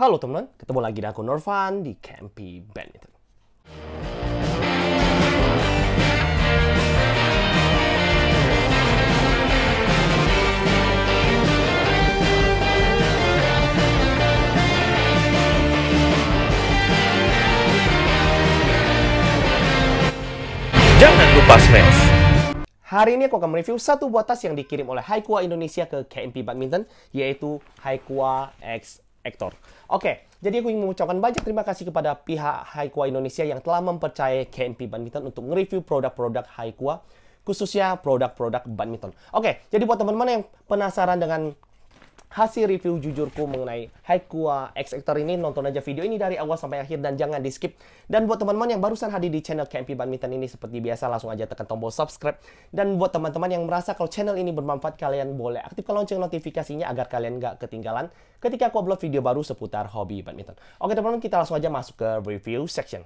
Halo teman, ketemu lagi dengan aku Norvan di Campy Badminton. Jangan lupa smash! Hari ini aku akan mereview satu buah tas yang dikirim oleh Haikua Indonesia ke KMP Badminton, yaitu Haikua X Hector. Oke, jadi aku ingin mengucapkan banyak terima kasih kepada pihak Haikua Indonesia yang telah mempercayai KNP Badminton untuk mereview produk-produk Haikua, khususnya produk-produk badminton. Oke, jadi buat teman-teman yang penasaran dengan hasil review jujurku mengenai Haikua X Actor ini nonton aja video ini dari awal sampai akhir dan jangan di skip dan buat teman-teman yang barusan hadir di channel KMP Badminton ini seperti biasa langsung aja tekan tombol subscribe dan buat teman-teman yang merasa kalau channel ini bermanfaat kalian boleh aktifkan lonceng notifikasinya agar kalian gak ketinggalan ketika aku upload video baru seputar hobi badminton oke teman-teman kita langsung aja masuk ke review section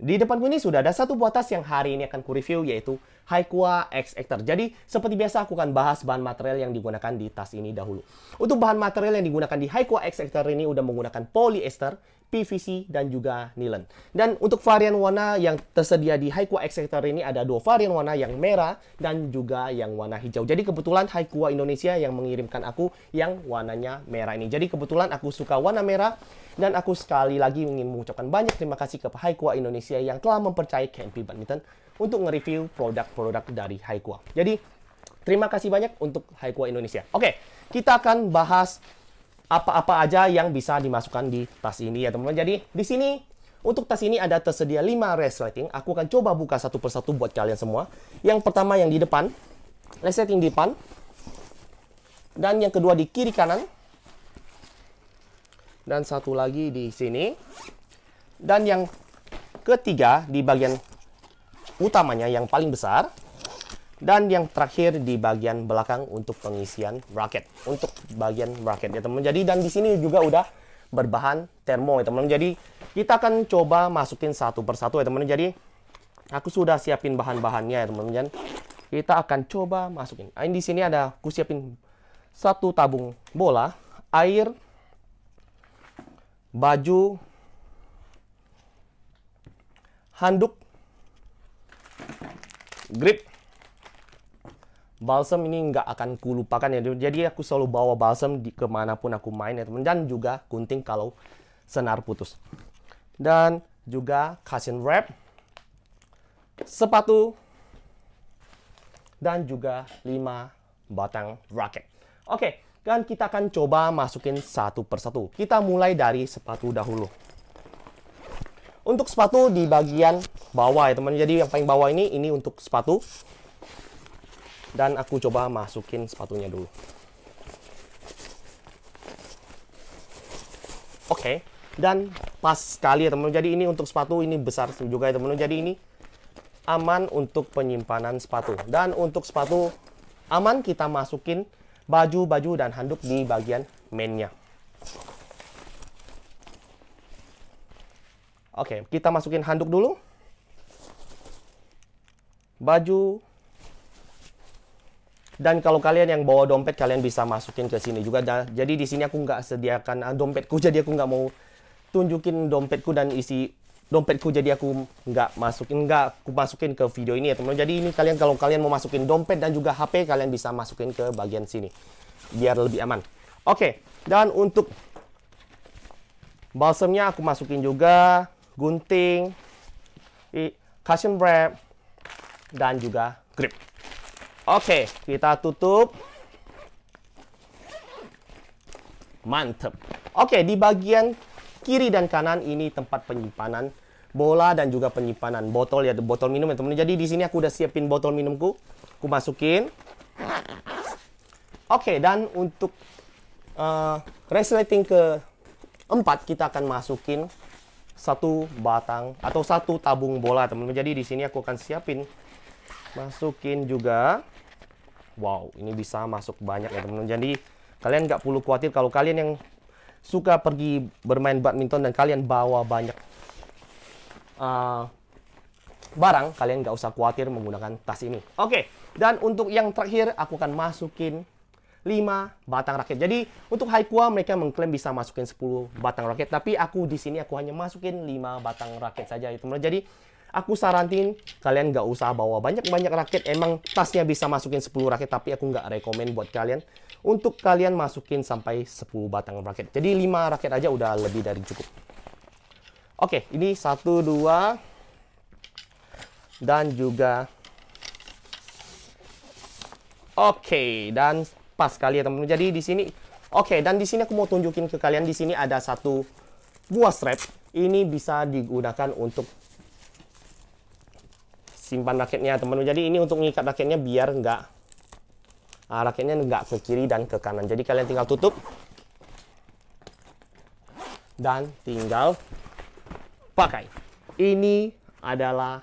Di depan ini sudah ada satu buah tas yang hari ini akan kureview yaitu Haikua X Actor. Jadi seperti biasa aku akan bahas bahan material yang digunakan di tas ini dahulu. Untuk bahan material yang digunakan di Haikua X Actor ini udah menggunakan polyester PVC dan juga nilon. Dan untuk varian warna yang tersedia di Haikua X Sector ini ada dua varian warna yang merah dan juga yang warna hijau. Jadi kebetulan Haikua Indonesia yang mengirimkan aku yang warnanya merah ini. Jadi kebetulan aku suka warna merah dan aku sekali lagi ingin mengucapkan banyak terima kasih kepada Haikua Indonesia yang telah mempercayai KMP Badminton untuk nge-review produk-produk dari Haikua. Jadi terima kasih banyak untuk Haikua Indonesia. Oke, kita akan bahas apa-apa aja yang bisa dimasukkan di tas ini ya teman-teman. Jadi di sini untuk tas ini ada tersedia 5 resleting. Aku akan coba buka satu persatu buat kalian semua. Yang pertama yang di depan, resleting di depan. Dan yang kedua di kiri kanan. Dan satu lagi di sini. Dan yang ketiga di bagian utamanya yang paling besar. Dan yang terakhir di bagian belakang untuk pengisian bracket. Untuk bagian bracket ya teman. Jadi dan di sini juga udah berbahan termo ya teman. Jadi kita akan coba masukin satu persatu ya teman. Jadi aku sudah siapin bahan-bahannya ya teman. teman kita akan coba masukin. Nah, di sini ada aku siapin satu tabung bola, air, baju, handuk, grip, balsam ini nggak akan kulupakan ya. Jadi aku selalu bawa balsam di kemanapun aku main ya teman. Dan juga gunting kalau senar putus. Dan juga cushion wrap, sepatu, dan juga 5 batang raket. Oke, kan kita akan coba masukin satu persatu. Kita mulai dari sepatu dahulu. Untuk sepatu di bagian bawah ya teman. Jadi yang paling bawah ini, ini untuk sepatu dan aku coba masukin sepatunya dulu. Oke, okay. dan pas sekali ya teman-teman. Jadi ini untuk sepatu ini besar juga ya teman-teman. Jadi ini aman untuk penyimpanan sepatu. Dan untuk sepatu aman kita masukin baju-baju dan handuk di bagian mainnya. Oke, okay, kita masukin handuk dulu. Baju, dan kalau kalian yang bawa dompet, kalian bisa masukin ke sini juga. Dan, jadi di sini aku nggak sediakan ah, dompetku, jadi aku nggak mau tunjukin dompetku dan isi dompetku. Jadi aku nggak masukin, nggak aku masukin ke video ini ya teman-teman. Jadi ini kalian kalau kalian mau masukin dompet dan juga HP, kalian bisa masukin ke bagian sini. Biar lebih aman. Oke, dan untuk balsamnya aku masukin juga. Gunting, cushion wrap, dan juga grip. Oke, kita tutup. Mantep. Oke, di bagian kiri dan kanan ini tempat penyimpanan bola dan juga penyimpanan botol ya, botol minum ya teman-teman. Jadi di sini aku udah siapin botol minumku. Aku masukin. Oke, dan untuk uh, resleting ke empat kita akan masukin satu batang atau satu tabung bola teman-teman. Jadi di sini aku akan siapin masukin juga Wow, ini bisa masuk banyak ya teman-teman. Jadi kalian nggak perlu khawatir kalau kalian yang suka pergi bermain badminton dan kalian bawa banyak uh, barang, kalian nggak usah khawatir menggunakan tas ini. Oke, okay. dan untuk yang terakhir aku akan masukin 5 batang raket. Jadi untuk Haikua mereka mengklaim bisa masukin 10 batang raket, tapi aku di sini aku hanya masukin 5 batang raket saja ya teman-teman. Jadi Aku saranin kalian nggak usah bawa banyak-banyak raket. Emang tasnya bisa masukin 10 raket, tapi aku nggak rekomen buat kalian untuk kalian masukin sampai 10 batang raket. Jadi 5 raket aja udah lebih dari cukup. Oke, ini 1, 2, dan juga... Oke, dan pas kali ya teman-teman. Jadi di sini, oke, dan di sini aku mau tunjukin ke kalian, di sini ada satu buah strap. Ini bisa digunakan untuk simpan raketnya teman-teman jadi ini untuk mengikat raketnya biar enggak uh, ah, raketnya enggak ke kiri dan ke kanan jadi kalian tinggal tutup dan tinggal pakai ini adalah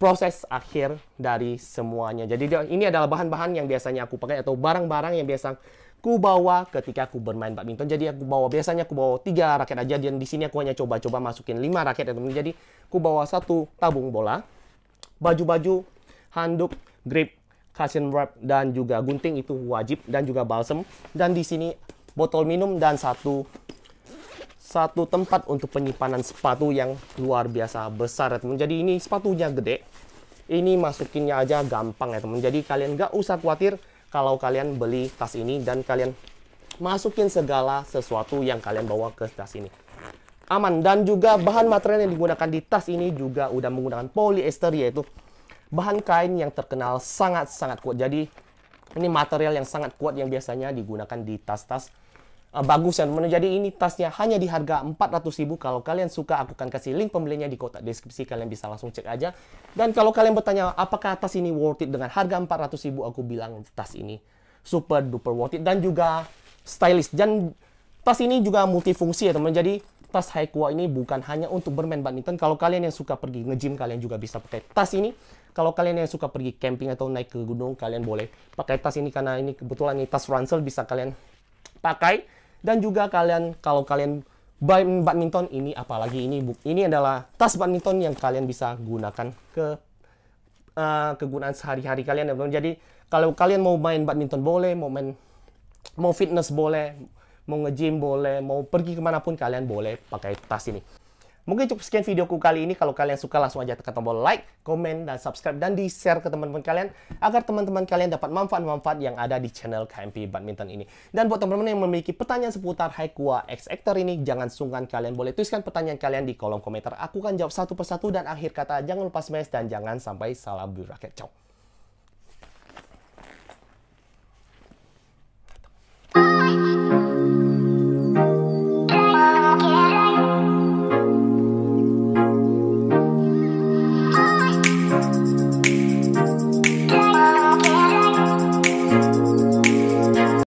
proses akhir dari semuanya. Jadi ini adalah bahan-bahan yang biasanya aku pakai atau barang-barang yang biasa ku bawa ketika aku bermain badminton. Jadi aku bawa biasanya aku bawa tiga raket aja dan di sini aku hanya coba-coba masukin lima raket ya teman. Jadi aku bawa satu tabung bola, baju-baju, handuk, grip, cushion wrap, dan juga gunting itu wajib, dan juga balsem. Dan di sini botol minum dan satu satu tempat untuk penyimpanan sepatu yang luar biasa besar ya teman. Jadi ini sepatunya gede. Ini masukinnya aja gampang ya teman. Jadi kalian gak usah khawatir kalau kalian beli tas ini dan kalian masukin segala sesuatu yang kalian bawa ke tas ini aman dan juga bahan material yang digunakan di tas ini juga udah menggunakan polyester yaitu bahan kain yang terkenal sangat-sangat kuat. Jadi ini material yang sangat kuat yang biasanya digunakan di tas-tas uh, bagus dan jadi ini tasnya hanya di harga 400.000 kalau kalian suka aku akan kasih link pembelinya di kotak deskripsi kalian bisa langsung cek aja dan kalau kalian bertanya apakah tas ini worth it dengan harga 400.000 aku bilang tas ini super duper worth it dan juga stylish dan tas ini juga multifungsi ya teman jadi tas Haikua ini bukan hanya untuk bermain badminton. Kalau kalian yang suka pergi nge-gym, kalian juga bisa pakai tas ini. Kalau kalian yang suka pergi camping atau naik ke gunung, kalian boleh pakai tas ini karena ini kebetulan ini tas ransel bisa kalian pakai. Dan juga kalian kalau kalian main badminton ini apalagi ini ini adalah tas badminton yang kalian bisa gunakan ke uh, kegunaan sehari-hari kalian. Jadi kalau kalian mau main badminton boleh, mau main mau fitness boleh, mau nge-gym boleh, mau pergi kemanapun kalian boleh pakai tas ini. Mungkin cukup sekian videoku kali ini. Kalau kalian suka langsung aja tekan tombol like, komen, dan subscribe. Dan di-share ke teman-teman kalian. Agar teman-teman kalian dapat manfaat-manfaat yang ada di channel KMP Badminton ini. Dan buat teman-teman yang memiliki pertanyaan seputar Haikua X Actor ini. Jangan sungkan kalian boleh tuliskan pertanyaan kalian di kolom komentar. Aku akan jawab satu persatu. Dan akhir kata jangan lupa smash dan jangan sampai salah berakhir. Ciao.